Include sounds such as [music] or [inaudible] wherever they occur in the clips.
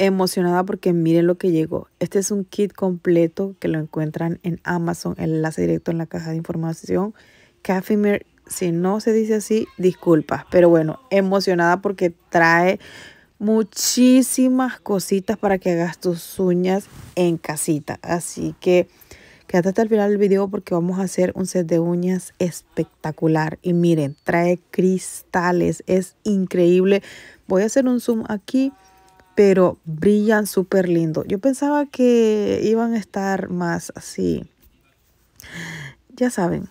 emocionada porque miren lo que llegó. Este es un kit completo que lo encuentran en Amazon, el enlace directo en la caja de información. Mir. si no se dice así, disculpas. Pero bueno, emocionada porque trae muchísimas cositas para que hagas tus uñas en casita. Así que quédate hasta el final del video porque vamos a hacer un set de uñas espectacular. Y miren, trae cristales, es increíble. Voy a hacer un zoom aquí pero brillan súper lindo. Yo pensaba que iban a estar más así, ya saben,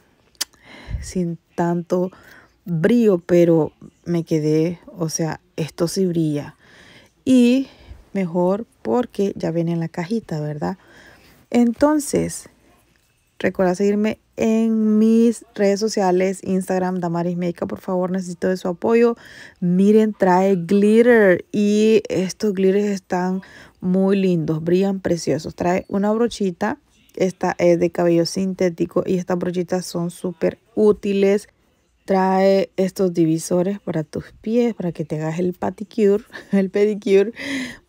sin tanto brillo, pero me quedé, o sea, esto sí brilla. Y mejor porque ya viene en la cajita, ¿verdad? Entonces, recuerda seguirme en mis redes sociales, Instagram, Damaris Makeup, por favor, necesito de su apoyo. Miren, trae glitter y estos glitters están muy lindos, brillan preciosos. Trae una brochita, esta es de cabello sintético y estas brochitas son súper útiles. Trae estos divisores para tus pies, para que te hagas el paticure, [laughs] el pedicure.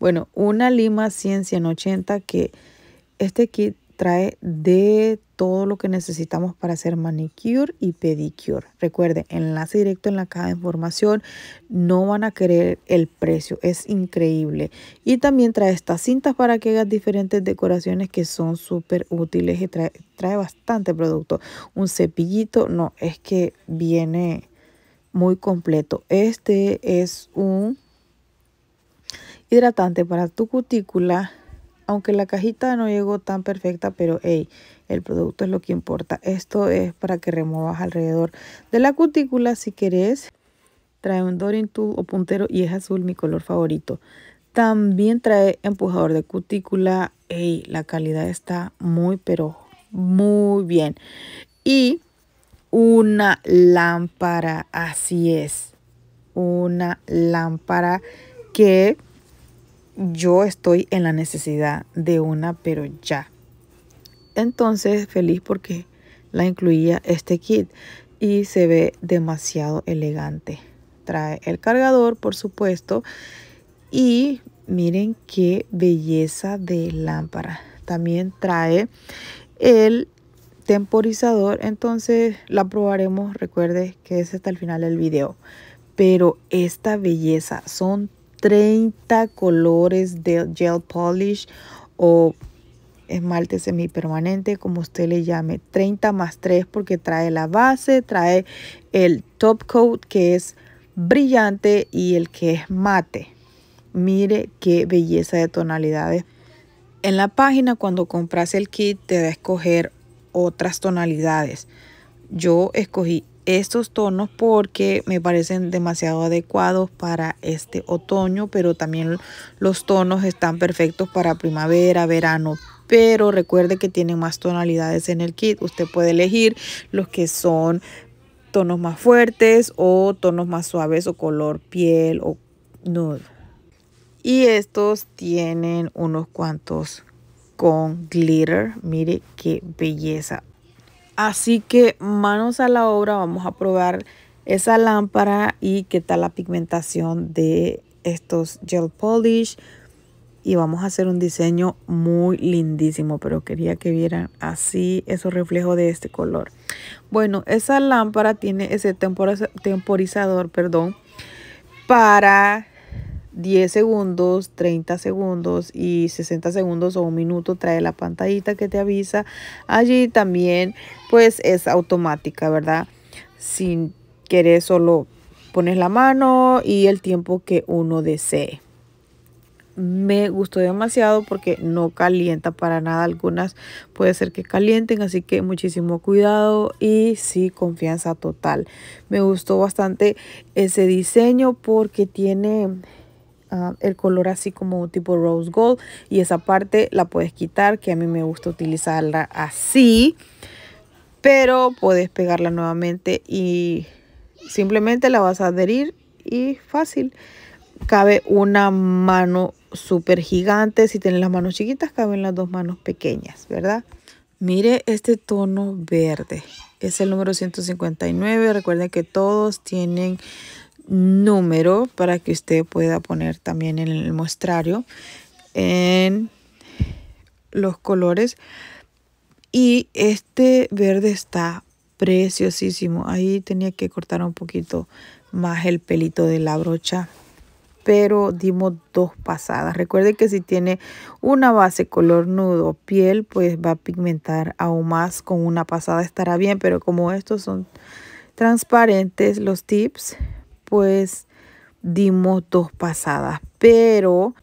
Bueno, una lima 100, 180 que este kit trae de todo lo que necesitamos para hacer manicure y pedicure. Recuerden, enlace directo en la caja de información. No van a querer el precio, es increíble. Y también trae estas cintas para que hagas diferentes decoraciones que son súper útiles y trae, trae bastante producto. Un cepillito, no, es que viene muy completo. Este es un hidratante para tu cutícula aunque la cajita no llegó tan perfecta, pero hey, el producto es lo que importa. Esto es para que remuevas alrededor de la cutícula si querés. Trae un Dorin o puntero y es azul mi color favorito. También trae empujador de cutícula. Hey, la calidad está muy, pero muy bien. Y una lámpara, así es. Una lámpara que yo estoy en la necesidad de una, pero ya. Entonces, feliz porque la incluía este kit y se ve demasiado elegante. Trae el cargador, por supuesto, y miren qué belleza de lámpara. También trae el temporizador, entonces la probaremos. Recuerde que es hasta el final del video. Pero esta belleza, son 30 colores de gel polish o esmalte semipermanente, como usted le llame. 30 más 3 porque trae la base, trae el top coat que es brillante y el que es mate. Mire qué belleza de tonalidades. En la página cuando compras el kit te da a escoger otras tonalidades. Yo escogí estos tonos porque me parecen demasiado adecuados para este otoño, pero también los tonos están perfectos para primavera, verano. Pero recuerde que tienen más tonalidades en el kit. Usted puede elegir los que son tonos más fuertes o tonos más suaves o color piel o nude. Y estos tienen unos cuantos con glitter. Mire qué belleza. Así que manos a la obra, vamos a probar esa lámpara y qué tal la pigmentación de estos gel polish. Y vamos a hacer un diseño muy lindísimo, pero quería que vieran así esos reflejos de este color. Bueno, esa lámpara tiene ese temporizador, perdón, para 10 segundos, 30 segundos y 60 segundos o un minuto trae la pantallita que te avisa. Allí también pues es automática, ¿verdad? sin querer solo pones la mano y el tiempo que uno desee. Me gustó demasiado porque no calienta para nada. Algunas puede ser que calienten, así que muchísimo cuidado y sí, confianza total. Me gustó bastante ese diseño porque tiene Ah, el color así como tipo rose gold y esa parte la puedes quitar que a mí me gusta utilizarla así pero puedes pegarla nuevamente y simplemente la vas a adherir y fácil cabe una mano súper gigante si tienes las manos chiquitas caben las dos manos pequeñas verdad mire este tono verde es el número 159 recuerden que todos tienen número para que usted pueda poner también en el muestrario en los colores y este verde está preciosísimo ahí tenía que cortar un poquito más el pelito de la brocha pero dimos dos pasadas recuerde que si tiene una base color nudo piel pues va a pigmentar aún más con una pasada estará bien pero como estos son transparentes los tips pues dimos dos pasadas, pero,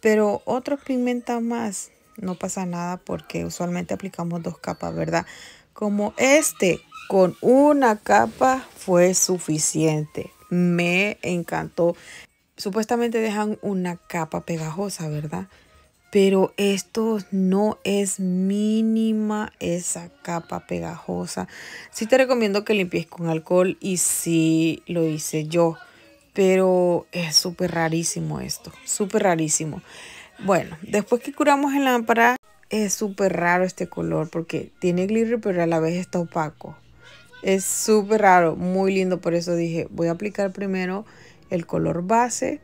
pero otros pimienta más. No pasa nada porque usualmente aplicamos dos capas, ¿verdad? Como este, con una capa fue suficiente. Me encantó. Supuestamente dejan una capa pegajosa, ¿verdad? pero esto no es mínima esa capa pegajosa. Sí te recomiendo que limpies con alcohol y sí lo hice yo, pero es súper rarísimo esto, súper rarísimo. Bueno, después que curamos el lámpara es súper raro este color porque tiene glitter pero a la vez está opaco. Es súper raro, muy lindo, por eso dije voy a aplicar primero el color base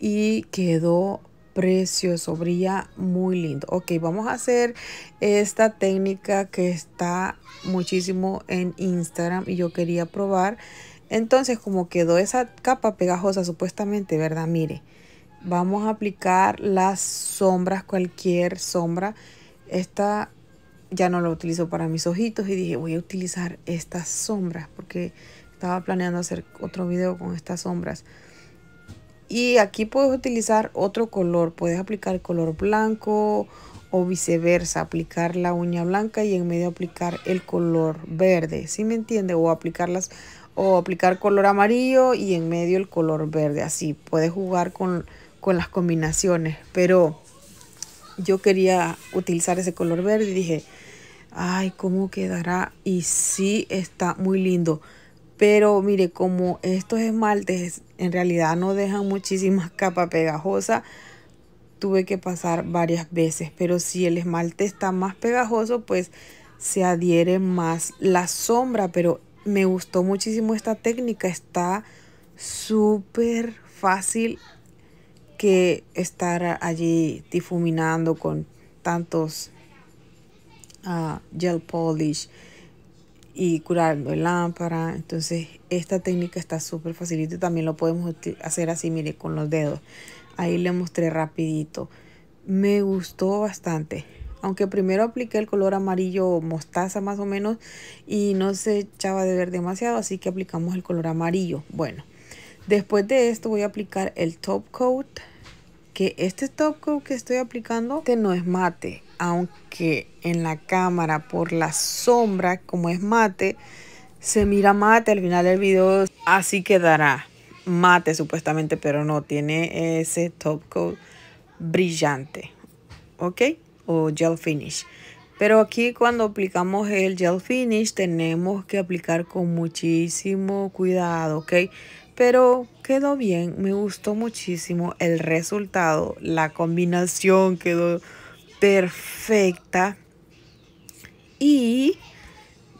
y quedó precioso, brilla muy lindo. Ok, vamos a hacer esta técnica que está muchísimo en Instagram y yo quería probar. Entonces, como quedó esa capa pegajosa supuestamente, ¿verdad? Mire, vamos a aplicar las sombras, cualquier sombra. Esta ya no la utilizo para mis ojitos y dije voy a utilizar estas sombras porque estaba planeando hacer otro video con estas sombras. Y aquí puedes utilizar otro color, puedes aplicar color blanco o viceversa, aplicar la uña blanca y en medio aplicar el color verde, ¿sí me entiende? O aplicarlas o aplicar color amarillo y en medio el color verde, así puedes jugar con, con las combinaciones, pero yo quería utilizar ese color verde y dije, ay, ¿cómo quedará? Y sí está muy lindo. Pero mire, como estos esmaltes en realidad no dejan muchísimas [laughs] capa pegajosa, tuve que pasar varias veces. Pero si el esmalte está más pegajoso, pues se adhiere más la sombra. Pero me gustó muchísimo esta técnica. Está súper fácil que estar allí difuminando con tantos ah, gel polish y curando el lámpara. Entonces, esta técnica está súper fácil también lo podemos hacer así, mire, con los dedos. Ahí le mostré rapidito. Me gustó bastante. Aunque primero apliqué el color amarillo mostaza más o menos y no se echaba de ver demasiado, así que aplicamos el color amarillo. Bueno, después de esto voy a aplicar el top coat, que este top coat que estoy aplicando que este no es mate, aunque en la cámara por la sombra, como es mate, se mira mate al final del video, así quedará mate supuestamente, pero no, tiene ese top coat brillante, ¿ok? O gel finish. Pero aquí cuando aplicamos el gel finish tenemos que aplicar con muchísimo cuidado, ¿ok? Pero quedó bien, me gustó muchísimo el resultado, la combinación quedó perfecta. Y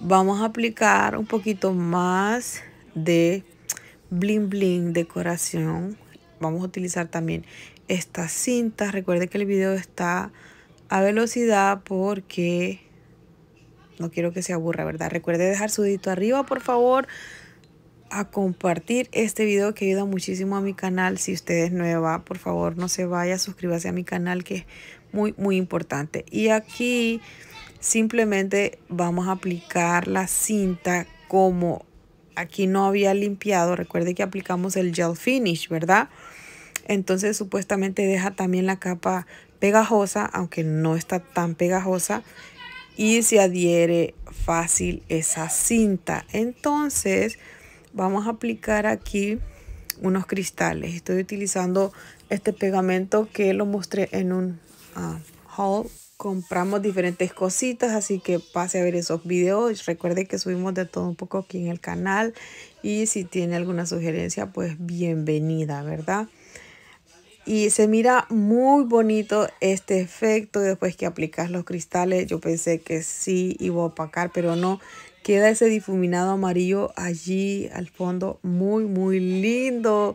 vamos a aplicar un poquito más de bling bling decoración. Vamos a utilizar también estas cintas. Recuerde que el video está a velocidad porque no quiero que se aburra, ¿verdad? Recuerde dejar su dedito arriba, por favor, a compartir este video que ayuda muchísimo a mi canal. Si usted es nueva, por favor, no se vaya, suscríbase a mi canal que muy, muy importante. Y aquí simplemente vamos a aplicar la cinta como aquí no había limpiado. Recuerde que aplicamos el gel finish, ¿verdad? Entonces supuestamente deja también la capa pegajosa, aunque no está tan pegajosa. Y se adhiere fácil esa cinta. Entonces vamos a aplicar aquí unos cristales. Estoy utilizando este pegamento que lo mostré en un compramos diferentes cositas, así que pase a ver esos videos. Recuerde que subimos de todo un poco aquí en el canal y si tiene alguna sugerencia, pues bienvenida, ¿verdad? Y se mira muy bonito este efecto después que aplicas los cristales. Yo pensé que sí iba a opacar, pero no. Queda ese difuminado amarillo allí al fondo. Muy, muy lindo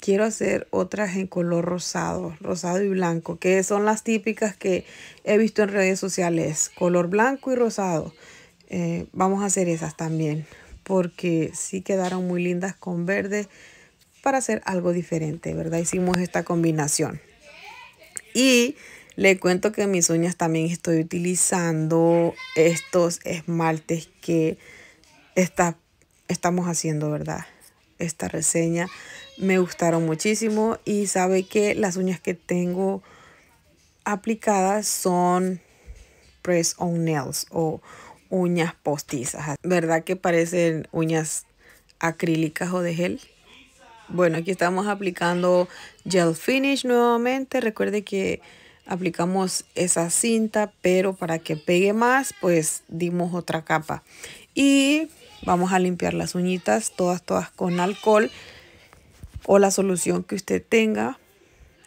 quiero hacer otras en color rosado, rosado y blanco, que son las típicas que he visto en redes sociales, color blanco y rosado. Eh, vamos a hacer esas también, porque sí quedaron muy lindas con verde para hacer algo diferente, ¿verdad? Hicimos esta combinación. Y le cuento que en mis uñas también estoy utilizando estos esmaltes que está, estamos haciendo, ¿verdad? Esta reseña me gustaron muchísimo y sabe que las uñas que tengo aplicadas son press on nails o uñas postizas. ¿Verdad que parecen uñas acrílicas o de gel? Bueno, aquí estamos aplicando gel finish nuevamente. Recuerde que aplicamos esa cinta, pero para que pegue más, pues dimos otra capa. Y vamos a limpiar las uñitas, todas, todas con alcohol o la solución que usted tenga.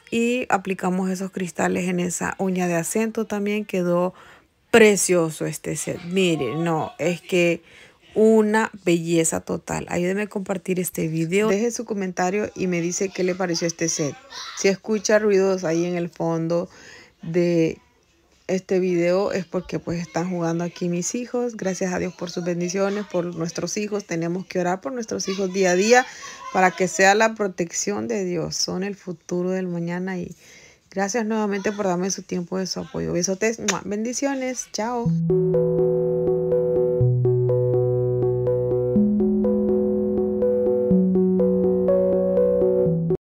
Y aplicamos esos cristales en esa uña de acento también. Quedó precioso este set. Miren, no, es que una belleza total. ayúdeme a compartir este video. Deje su comentario y me dice qué le pareció este set. Si escucha ruidos ahí en el fondo de este video es porque pues están jugando aquí mis hijos. Gracias a Dios por sus bendiciones, por nuestros hijos. Tenemos que orar por nuestros hijos día a día para que sea la protección de Dios. Son el futuro del mañana y gracias nuevamente por darme su tiempo de su apoyo. Besotes, bendiciones, chao.